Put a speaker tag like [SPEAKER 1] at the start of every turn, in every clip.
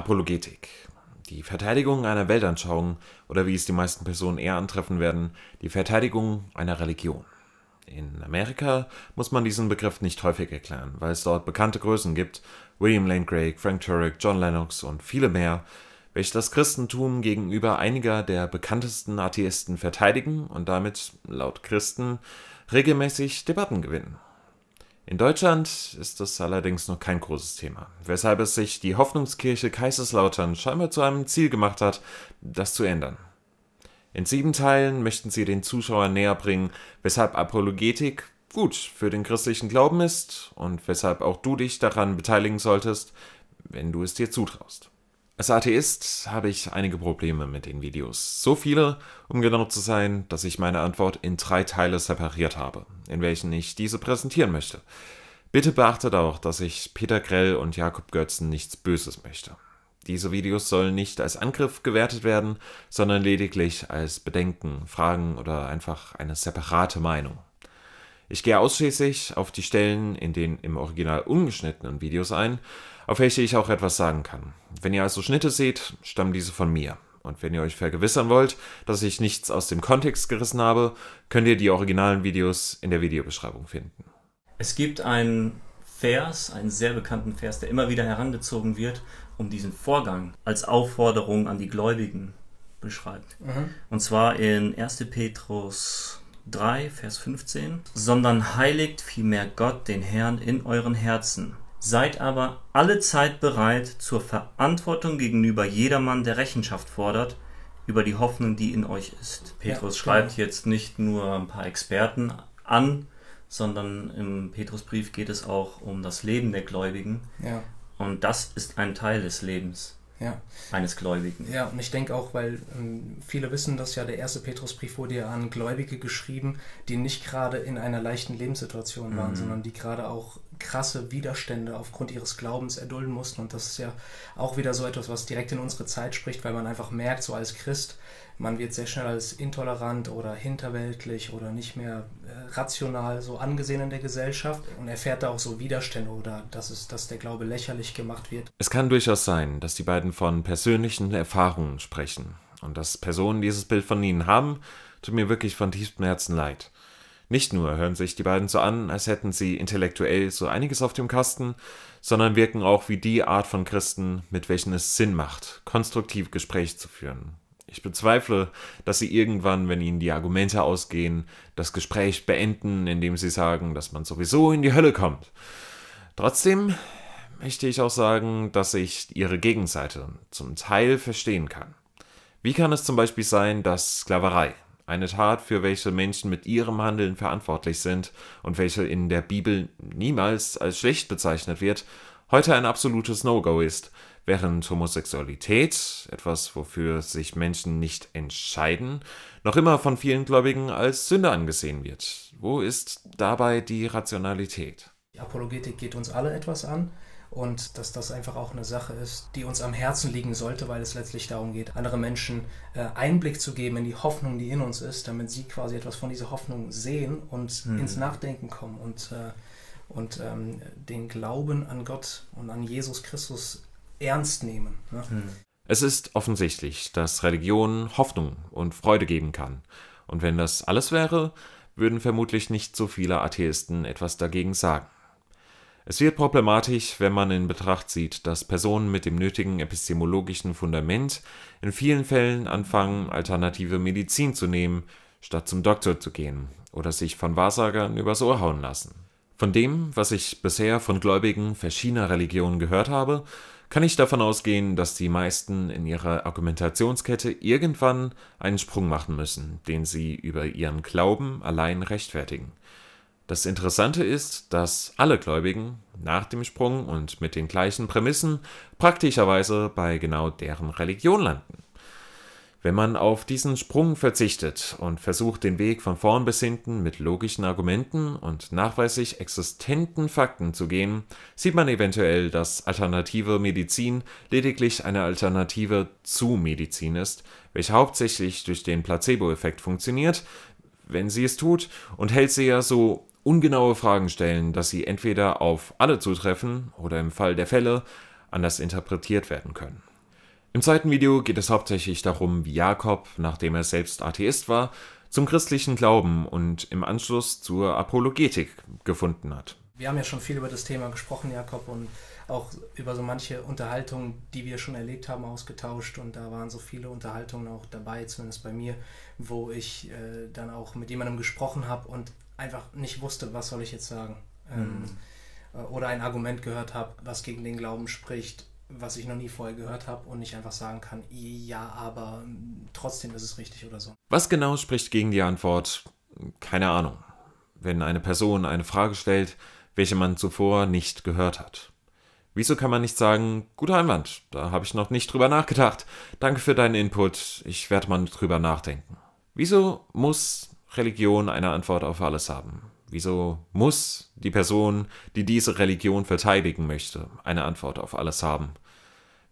[SPEAKER 1] Apologetik. Die Verteidigung einer Weltanschauung oder wie es die meisten Personen eher antreffen werden, die Verteidigung einer Religion. In Amerika muss man diesen Begriff nicht häufig erklären, weil es dort bekannte Größen gibt, William Lane Craig, Frank Turek, John Lennox und viele mehr, welche das Christentum gegenüber einiger der bekanntesten Atheisten verteidigen und damit, laut Christen, regelmäßig Debatten gewinnen. In Deutschland ist das allerdings noch kein großes Thema, weshalb es sich die Hoffnungskirche Kaiserslautern scheinbar zu einem Ziel gemacht hat, das zu ändern. In sieben Teilen möchten sie den Zuschauern näher bringen, weshalb Apologetik gut für den christlichen Glauben ist und weshalb auch du dich daran beteiligen solltest, wenn du es dir zutraust. Als Atheist habe ich einige Probleme mit den Videos. So viele, um genau zu sein, dass ich meine Antwort in drei Teile separiert habe, in welchen ich diese präsentieren möchte. Bitte beachtet auch, dass ich Peter Grell und Jakob Götzen nichts Böses möchte. Diese Videos sollen nicht als Angriff gewertet werden, sondern lediglich als Bedenken, Fragen oder einfach eine separate Meinung. Ich gehe ausschließlich auf die Stellen in den im Original ungeschnittenen Videos ein, auf welche ich auch etwas sagen kann. Wenn ihr also Schnitte seht, stammen diese von mir. Und wenn ihr euch vergewissern wollt, dass ich nichts aus dem Kontext gerissen habe, könnt ihr die originalen Videos in der Videobeschreibung finden.
[SPEAKER 2] Es gibt einen Vers, einen sehr bekannten Vers, der immer wieder herangezogen wird, um diesen Vorgang als Aufforderung an die Gläubigen beschreibt. Mhm. Und zwar in 1. Petrus 3, Vers 15, sondern heiligt vielmehr Gott den Herrn in euren Herzen. Seid aber alle Zeit bereit zur Verantwortung gegenüber jedermann, der Rechenschaft fordert, über die Hoffnung, die in euch ist. Petrus ja, schreibt jetzt nicht nur ein paar Experten an, sondern im Petrusbrief geht es auch um das Leben der Gläubigen. Ja. Und das ist ein Teil des Lebens ja. eines Gläubigen.
[SPEAKER 3] Ja, und ich denke auch, weil ähm, viele wissen, dass ja der erste Petrusbrief wurde ja an Gläubige geschrieben, die nicht gerade in einer leichten Lebenssituation waren, mhm. sondern die gerade auch krasse Widerstände aufgrund ihres Glaubens erdulden mussten. Und das ist ja auch wieder so etwas, was direkt in unsere Zeit spricht, weil man einfach merkt, so als Christ, man wird sehr schnell als intolerant oder hinterweltlich oder nicht mehr äh, rational so angesehen in der Gesellschaft und erfährt da auch so Widerstände oder dass, es, dass der Glaube lächerlich gemacht wird.
[SPEAKER 1] Es kann durchaus sein, dass die beiden von persönlichen Erfahrungen sprechen und dass Personen dieses Bild von ihnen haben, tut mir wirklich von tiefstem Herzen leid. Nicht nur hören sich die beiden so an, als hätten sie intellektuell so einiges auf dem Kasten, sondern wirken auch wie die Art von Christen, mit welchen es Sinn macht, konstruktiv Gespräche zu führen. Ich bezweifle, dass sie irgendwann, wenn ihnen die Argumente ausgehen, das Gespräch beenden, indem sie sagen, dass man sowieso in die Hölle kommt. Trotzdem möchte ich auch sagen, dass ich ihre Gegenseite zum Teil verstehen kann. Wie kann es zum Beispiel sein, dass Sklaverei eine Tat, für welche Menschen mit ihrem Handeln verantwortlich sind und welche in der Bibel niemals als schlecht bezeichnet wird, heute ein absolutes No-Go ist, während Homosexualität, etwas wofür sich Menschen nicht entscheiden, noch immer von vielen Gläubigen als Sünde angesehen wird. Wo ist dabei die Rationalität?
[SPEAKER 3] Die Apologetik geht uns alle etwas an und dass das einfach auch eine Sache ist, die uns am Herzen liegen sollte, weil es letztlich darum geht, andere Menschen äh, Einblick zu geben in die Hoffnung, die in uns ist, damit sie quasi etwas von dieser Hoffnung sehen und mhm. ins Nachdenken kommen und, äh, und ähm, den Glauben an Gott und an Jesus Christus ernst nehmen.
[SPEAKER 2] Ne? Mhm.
[SPEAKER 1] Es ist offensichtlich, dass Religion Hoffnung und Freude geben kann. Und wenn das alles wäre, würden vermutlich nicht so viele Atheisten etwas dagegen sagen. Es wird problematisch, wenn man in Betracht zieht, dass Personen mit dem nötigen epistemologischen Fundament in vielen Fällen anfangen, alternative Medizin zu nehmen, statt zum Doktor zu gehen oder sich von Wahrsagern übers Ohr hauen lassen. Von dem, was ich bisher von Gläubigen verschiedener Religionen gehört habe, kann ich davon ausgehen, dass die meisten in ihrer Argumentationskette irgendwann einen Sprung machen müssen, den sie über ihren Glauben allein rechtfertigen. Das Interessante ist, dass alle Gläubigen nach dem Sprung und mit den gleichen Prämissen praktischerweise bei genau deren Religion landen. Wenn man auf diesen Sprung verzichtet und versucht, den Weg von vorn bis hinten mit logischen Argumenten und nachweislich existenten Fakten zu gehen, sieht man eventuell, dass alternative Medizin lediglich eine Alternative zu Medizin ist, welche hauptsächlich durch den Placebo-Effekt funktioniert, wenn sie es tut, und hält sie ja so ungenaue Fragen stellen, dass sie entweder auf alle zutreffen oder im Fall der Fälle anders interpretiert werden können. Im zweiten Video geht es hauptsächlich darum, wie Jakob, nachdem er selbst Atheist war, zum christlichen Glauben und im Anschluss zur Apologetik gefunden hat.
[SPEAKER 3] Wir haben ja schon viel über das Thema gesprochen, Jakob, und auch über so manche Unterhaltungen, die wir schon erlebt haben, ausgetauscht. Und da waren so viele Unterhaltungen auch dabei, zumindest bei mir, wo ich äh, dann auch mit jemandem gesprochen habe und einfach nicht wusste, was soll ich jetzt sagen. Ähm, mhm. Äh, oder ein Argument gehört habe, was gegen den Glauben spricht, was ich noch nie vorher gehört habe und nicht einfach sagen kann, ja, aber hm, trotzdem ist es richtig oder so.
[SPEAKER 1] Was genau spricht gegen die Antwort? Keine Ahnung. Wenn eine Person eine Frage stellt, welche man zuvor nicht gehört hat. Wieso kann man nicht sagen, guter Einwand, da habe ich noch nicht drüber nachgedacht. Danke für deinen Input, ich werde mal drüber nachdenken. Wieso muss Religion eine Antwort auf alles haben? Wieso muss die Person, die diese Religion verteidigen möchte, eine Antwort auf alles haben?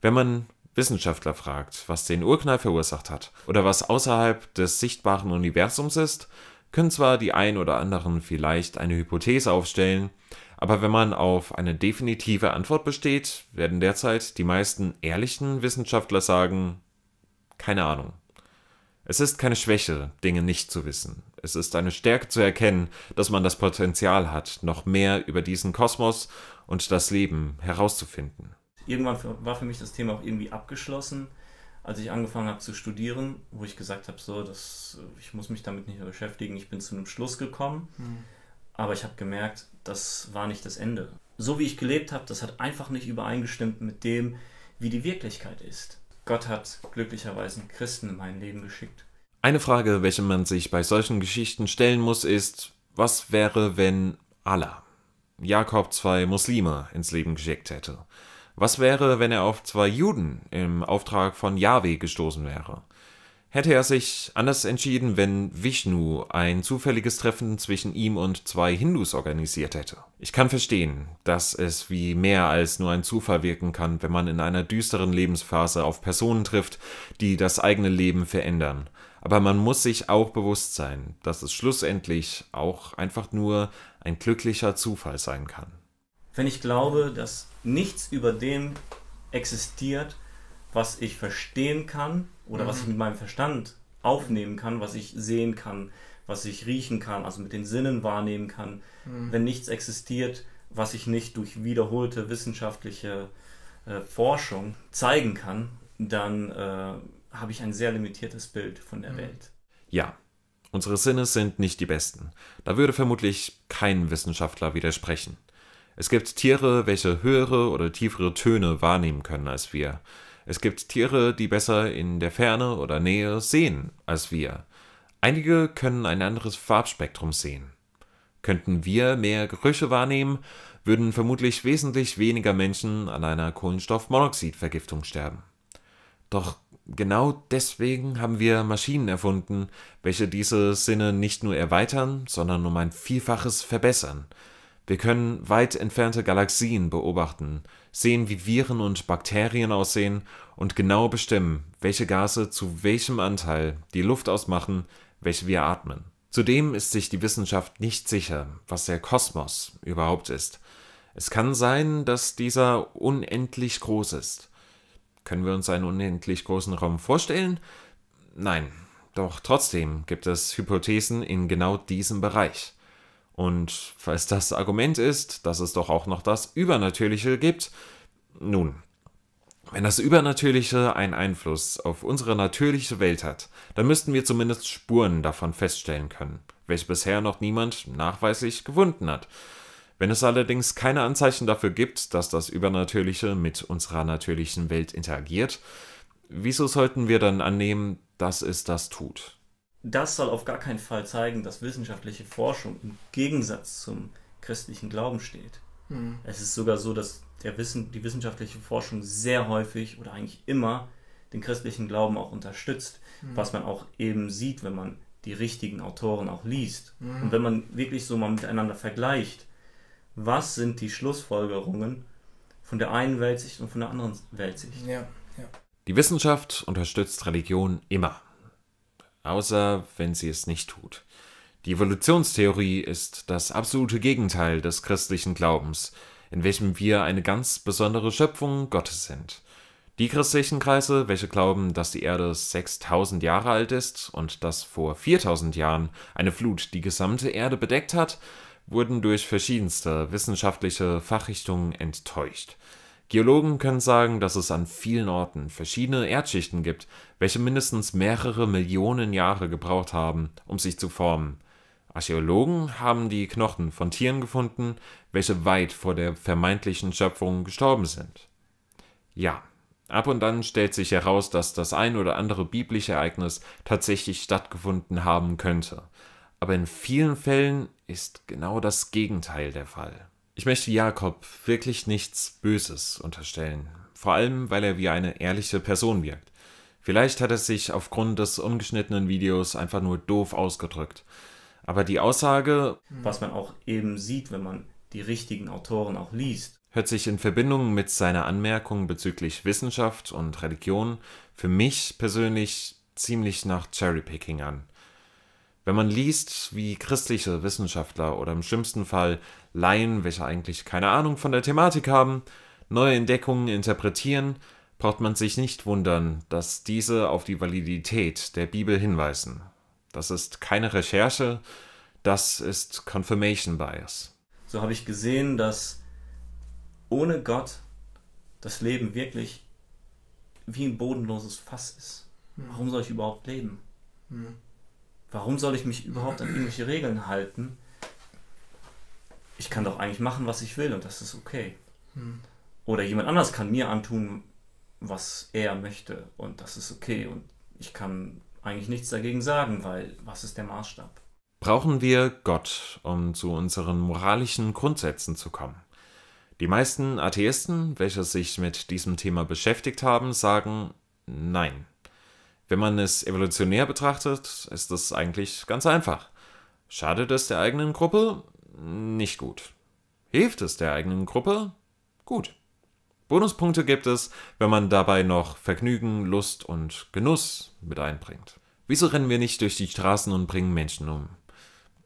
[SPEAKER 1] Wenn man Wissenschaftler fragt, was den Urknall verursacht hat oder was außerhalb des sichtbaren Universums ist, können zwar die ein oder anderen vielleicht eine Hypothese aufstellen, aber wenn man auf eine definitive Antwort besteht, werden derzeit die meisten ehrlichen Wissenschaftler sagen, keine Ahnung. Es ist keine Schwäche, Dinge nicht zu wissen. Es ist eine Stärke zu erkennen, dass man das Potenzial hat, noch mehr über diesen Kosmos und das Leben herauszufinden.
[SPEAKER 2] Irgendwann war für mich das Thema auch irgendwie abgeschlossen, als ich angefangen habe zu studieren, wo ich gesagt habe, so, das, ich muss mich damit nicht mehr beschäftigen. Ich bin zu einem Schluss gekommen, mhm. aber ich habe gemerkt, das war nicht das Ende. So wie ich gelebt habe, das hat einfach nicht übereingestimmt mit dem, wie die Wirklichkeit ist. Gott hat glücklicherweise einen Christen in mein Leben geschickt
[SPEAKER 1] eine Frage, welche man sich bei solchen Geschichten stellen muss, ist, was wäre, wenn Allah Jakob zwei Muslime ins Leben geschickt hätte? Was wäre, wenn er auf zwei Juden im Auftrag von Yahweh gestoßen wäre? Hätte er sich anders entschieden, wenn Vishnu ein zufälliges Treffen zwischen ihm und zwei Hindus organisiert hätte? Ich kann verstehen, dass es wie mehr als nur ein Zufall wirken kann, wenn man in einer düsteren Lebensphase auf Personen trifft, die das eigene Leben verändern aber man muss sich auch bewusst sein, dass es schlussendlich auch einfach nur ein glücklicher Zufall sein kann.
[SPEAKER 2] Wenn ich glaube, dass nichts über dem existiert, was ich verstehen kann oder mhm. was ich mhm. mit meinem Verstand aufnehmen kann, was ich sehen kann, was ich riechen kann, also mit den Sinnen wahrnehmen kann, mhm. wenn nichts existiert, was ich nicht durch wiederholte wissenschaftliche äh, Forschung zeigen kann, dann äh, habe ich ein sehr limitiertes Bild von der mhm. Welt.
[SPEAKER 1] Ja, unsere Sinne sind nicht die besten. Da würde vermutlich kein Wissenschaftler widersprechen. Es gibt Tiere, welche höhere oder tiefere Töne wahrnehmen können als wir. Es gibt Tiere, die besser in der Ferne oder Nähe sehen als wir. Einige können ein anderes Farbspektrum sehen. Könnten wir mehr Gerüche wahrnehmen, würden vermutlich wesentlich weniger Menschen an einer Kohlenstoffmonoxidvergiftung sterben. Doch genau deswegen haben wir Maschinen erfunden, welche diese Sinne nicht nur erweitern, sondern um ein Vielfaches verbessern. Wir können weit entfernte Galaxien beobachten, sehen, wie Viren und Bakterien aussehen und genau bestimmen, welche Gase zu welchem Anteil die Luft ausmachen, welche wir atmen. Zudem ist sich die Wissenschaft nicht sicher, was der Kosmos überhaupt ist. Es kann sein, dass dieser unendlich groß ist. Können wir uns einen unendlich großen Raum vorstellen? Nein, doch trotzdem gibt es Hypothesen in genau diesem Bereich. Und falls das Argument ist, dass es doch auch noch das Übernatürliche gibt, nun, wenn das Übernatürliche einen Einfluss auf unsere natürliche Welt hat, dann müssten wir zumindest Spuren davon feststellen können, welche bisher noch niemand nachweislich gefunden hat. Wenn es allerdings keine Anzeichen dafür gibt, dass das Übernatürliche mit unserer natürlichen Welt interagiert, wieso sollten wir dann annehmen, dass es das tut?
[SPEAKER 2] Das soll auf gar keinen Fall zeigen, dass wissenschaftliche Forschung im Gegensatz zum christlichen Glauben steht. Hm. Es ist sogar so, dass Wissen, die wissenschaftliche Forschung sehr häufig oder eigentlich immer den christlichen Glauben auch unterstützt, hm. was man auch eben sieht, wenn man die richtigen Autoren auch liest. Hm. Und wenn man wirklich so mal miteinander vergleicht, was sind die Schlussfolgerungen von der einen Weltsicht und von der anderen Weltsicht. Ja,
[SPEAKER 3] ja.
[SPEAKER 1] Die Wissenschaft unterstützt Religion immer, außer wenn sie es nicht tut. Die Evolutionstheorie ist das absolute Gegenteil des christlichen Glaubens, in welchem wir eine ganz besondere Schöpfung Gottes sind. Die christlichen Kreise, welche glauben, dass die Erde 6000 Jahre alt ist und dass vor 4000 Jahren eine Flut die gesamte Erde bedeckt hat, wurden durch verschiedenste wissenschaftliche Fachrichtungen enttäuscht. Geologen können sagen, dass es an vielen Orten verschiedene Erdschichten gibt, welche mindestens mehrere Millionen Jahre gebraucht haben, um sich zu formen. Archäologen haben die Knochen von Tieren gefunden, welche weit vor der vermeintlichen Schöpfung gestorben sind. Ja, ab und an stellt sich heraus, dass das ein oder andere biblische Ereignis tatsächlich stattgefunden haben könnte. Aber in vielen Fällen ist genau das Gegenteil der Fall. Ich möchte Jakob wirklich nichts Böses unterstellen, vor allem weil er wie eine ehrliche Person wirkt. Vielleicht hat er sich aufgrund des ungeschnittenen Videos einfach nur doof ausgedrückt. Aber die Aussage, was man auch eben sieht, wenn man die richtigen Autoren auch liest, hört sich in Verbindung mit seiner Anmerkung bezüglich Wissenschaft und Religion für mich persönlich ziemlich nach Cherrypicking an. Wenn man liest, wie christliche Wissenschaftler oder im schlimmsten Fall Laien, welche eigentlich keine Ahnung von der Thematik haben, neue Entdeckungen interpretieren, braucht man sich nicht wundern, dass diese auf die Validität der Bibel hinweisen. Das ist keine Recherche, das ist Confirmation Bias.
[SPEAKER 2] So habe ich gesehen, dass ohne Gott das Leben wirklich wie ein bodenloses Fass ist. Hm. Warum soll ich überhaupt leben? Mhm warum soll ich mich überhaupt an irgendwelche Regeln halten? Ich kann doch eigentlich machen, was ich will und das ist okay. Hm. Oder jemand anders kann mir antun, was er möchte und das ist okay und ich kann eigentlich nichts dagegen sagen, weil was ist der Maßstab?
[SPEAKER 1] Brauchen wir Gott, um zu unseren moralischen Grundsätzen zu kommen? Die meisten Atheisten, welche sich mit diesem Thema beschäftigt haben, sagen nein. Wenn man es evolutionär betrachtet, ist das eigentlich ganz einfach. Schadet es der eigenen Gruppe? Nicht gut. Hilft es der eigenen Gruppe? Gut. Bonuspunkte gibt es, wenn man dabei noch Vergnügen, Lust und Genuss mit einbringt. Wieso rennen wir nicht durch die Straßen und bringen Menschen um?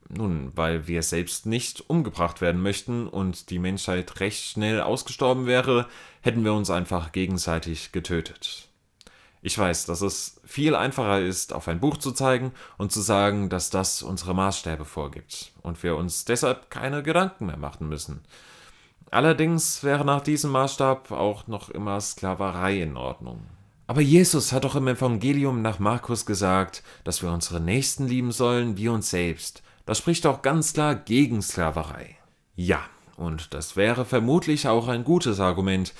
[SPEAKER 1] Nun, weil wir selbst nicht umgebracht werden möchten und die Menschheit recht schnell ausgestorben wäre, hätten wir uns einfach gegenseitig getötet. Ich weiß, dass es viel einfacher ist, auf ein Buch zu zeigen und zu sagen, dass das unsere Maßstäbe vorgibt und wir uns deshalb keine Gedanken mehr machen müssen. Allerdings wäre nach diesem Maßstab auch noch immer Sklaverei in Ordnung. Aber Jesus hat doch im Evangelium nach Markus gesagt, dass wir unsere Nächsten lieben sollen wie uns selbst. Das spricht auch ganz klar gegen Sklaverei. Ja, und das wäre vermutlich auch ein gutes Argument,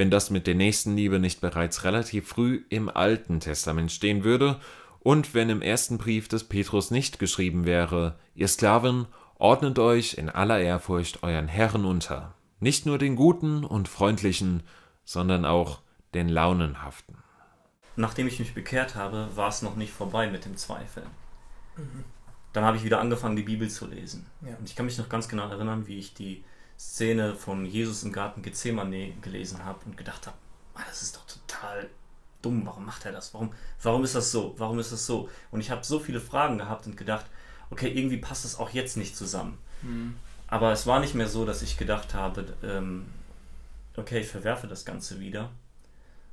[SPEAKER 1] wenn das mit der Nächstenliebe nicht bereits relativ früh im Alten Testament stehen würde und wenn im ersten Brief des Petrus nicht geschrieben wäre, ihr Sklaven, ordnet euch in aller Ehrfurcht euren Herren unter, nicht nur den Guten und Freundlichen, sondern auch den Launenhaften.
[SPEAKER 2] Nachdem ich mich bekehrt habe, war es noch nicht vorbei mit dem Zweifel. Mhm. Dann habe ich wieder angefangen, die Bibel zu lesen. Ja. Und ich kann mich noch ganz genau erinnern, wie ich die Szene von Jesus im Garten Gethsemane gelesen habe und gedacht habe, ah, das ist doch total dumm, warum macht er das? Warum, warum ist das so? Warum ist das so? Und ich habe so viele Fragen gehabt und gedacht, okay, irgendwie passt das auch jetzt nicht zusammen. Mhm. Aber es war nicht mehr so, dass ich gedacht habe, ähm, okay, ich verwerfe das Ganze wieder,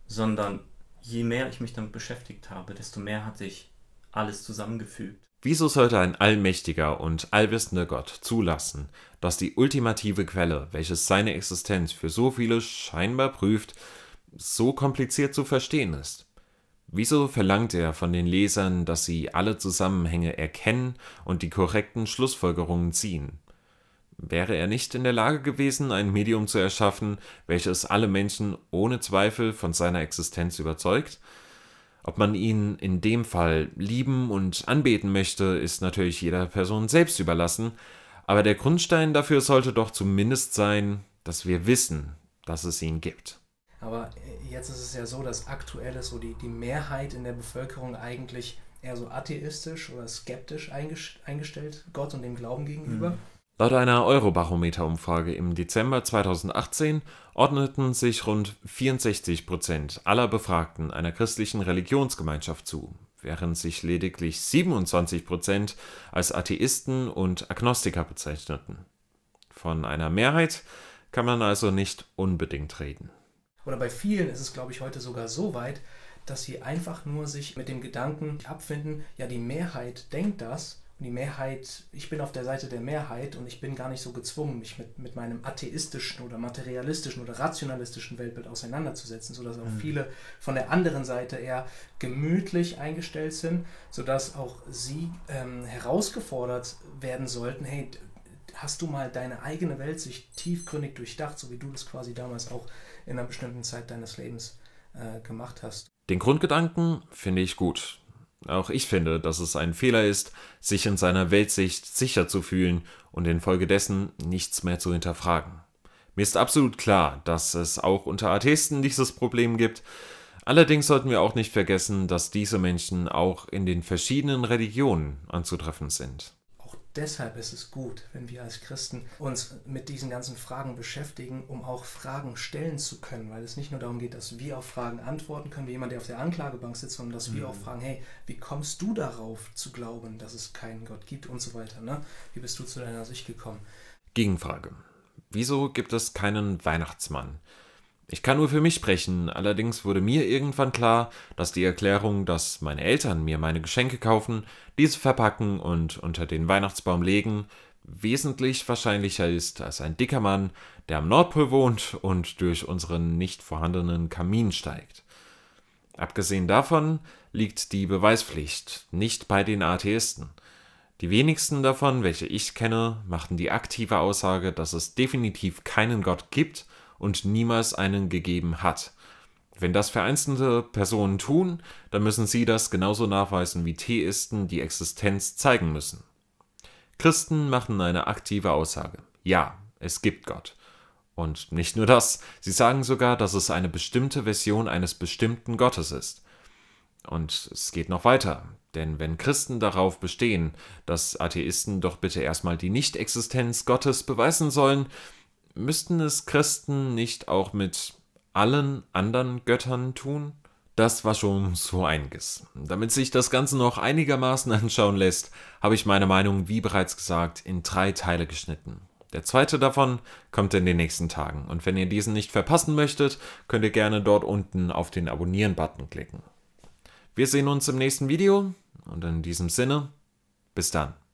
[SPEAKER 2] sondern je mehr ich mich damit beschäftigt habe, desto mehr hat sich alles zusammengefügt.
[SPEAKER 1] Wieso sollte ein allmächtiger und allwissender Gott zulassen, dass die ultimative Quelle, welche seine Existenz für so viele scheinbar prüft, so kompliziert zu verstehen ist? Wieso verlangt er von den Lesern, dass sie alle Zusammenhänge erkennen und die korrekten Schlussfolgerungen ziehen? Wäre er nicht in der Lage gewesen, ein Medium zu erschaffen, welches alle Menschen ohne Zweifel von seiner Existenz überzeugt? Ob man ihn in dem Fall lieben und anbeten möchte, ist natürlich jeder Person selbst überlassen, aber der Grundstein dafür sollte doch zumindest sein, dass wir wissen, dass es ihn gibt.
[SPEAKER 3] Aber äh, jetzt ist es ja so, dass aktuell ist so die, die Mehrheit in der Bevölkerung eigentlich eher so atheistisch oder skeptisch eingestellt Gott und dem Glauben gegenüber. Mhm.
[SPEAKER 1] Laut einer Eurobarometer-Umfrage im Dezember 2018 ordneten sich rund 64 Prozent aller Befragten einer christlichen Religionsgemeinschaft zu, während sich lediglich 27 Prozent als Atheisten und Agnostiker bezeichneten. Von einer Mehrheit kann man also nicht unbedingt reden.
[SPEAKER 3] Oder bei vielen ist es, glaube ich, heute sogar so weit, dass sie einfach nur sich mit dem Gedanken abfinden, ja, die Mehrheit denkt das, und die Mehrheit, ich bin auf der Seite der Mehrheit und ich bin gar nicht so gezwungen, mich mit, mit meinem atheistischen oder materialistischen oder rationalistischen Weltbild auseinanderzusetzen, sodass auch mhm. viele von der anderen Seite eher gemütlich eingestellt sind, sodass auch sie ähm, herausgefordert werden sollten, hey, hast du mal deine eigene Welt sich tiefgründig durchdacht, so wie du das quasi damals auch in einer bestimmten Zeit deines Lebens äh, gemacht hast.
[SPEAKER 1] Den Grundgedanken finde ich gut. Auch ich finde, dass es ein Fehler ist, sich in seiner Weltsicht sicher zu fühlen und infolgedessen nichts mehr zu hinterfragen. Mir ist absolut klar, dass es auch unter Atheisten dieses Problem gibt. Allerdings sollten wir auch nicht vergessen, dass diese Menschen auch in den verschiedenen Religionen anzutreffen sind
[SPEAKER 3] deshalb ist es gut, wenn wir als Christen uns mit diesen ganzen Fragen beschäftigen, um auch Fragen stellen zu können, weil es nicht nur darum geht, dass wir auf Fragen antworten können, wie jemand, der auf der Anklagebank sitzt, sondern dass mhm. wir auch fragen, hey, wie kommst du darauf zu glauben, dass es keinen Gott gibt und so weiter? Ne? Wie bist du zu deiner Sicht gekommen?
[SPEAKER 1] Gegenfrage. Wieso gibt es keinen Weihnachtsmann? Ich kann nur für mich sprechen, allerdings wurde mir irgendwann klar, dass die Erklärung, dass meine Eltern mir meine Geschenke kaufen, diese verpacken und unter den Weihnachtsbaum legen, wesentlich wahrscheinlicher ist als ein dicker Mann, der am Nordpol wohnt und durch unseren nicht vorhandenen Kamin steigt. Abgesehen davon liegt die Beweispflicht nicht bei den Atheisten. Die wenigsten davon, welche ich kenne, machten die aktive Aussage, dass es definitiv keinen Gott gibt und niemals einen gegeben hat. Wenn das vereinzelte Personen tun, dann müssen sie das genauso nachweisen wie Theisten die Existenz zeigen müssen. Christen machen eine aktive Aussage. Ja, es gibt Gott. Und nicht nur das, sie sagen sogar, dass es eine bestimmte Version eines bestimmten Gottes ist. Und es geht noch weiter, denn wenn Christen darauf bestehen, dass Atheisten doch bitte erstmal die Nicht-Existenz Gottes beweisen sollen, müssten es Christen nicht auch mit allen anderen Göttern tun? Das war schon so einiges. Damit sich das Ganze noch einigermaßen anschauen lässt, habe ich meine Meinung, wie bereits gesagt, in drei Teile geschnitten. Der zweite davon kommt in den nächsten Tagen und wenn ihr diesen nicht verpassen möchtet, könnt ihr gerne dort unten auf den Abonnieren-Button klicken. Wir sehen uns im nächsten Video und in diesem Sinne, bis dann.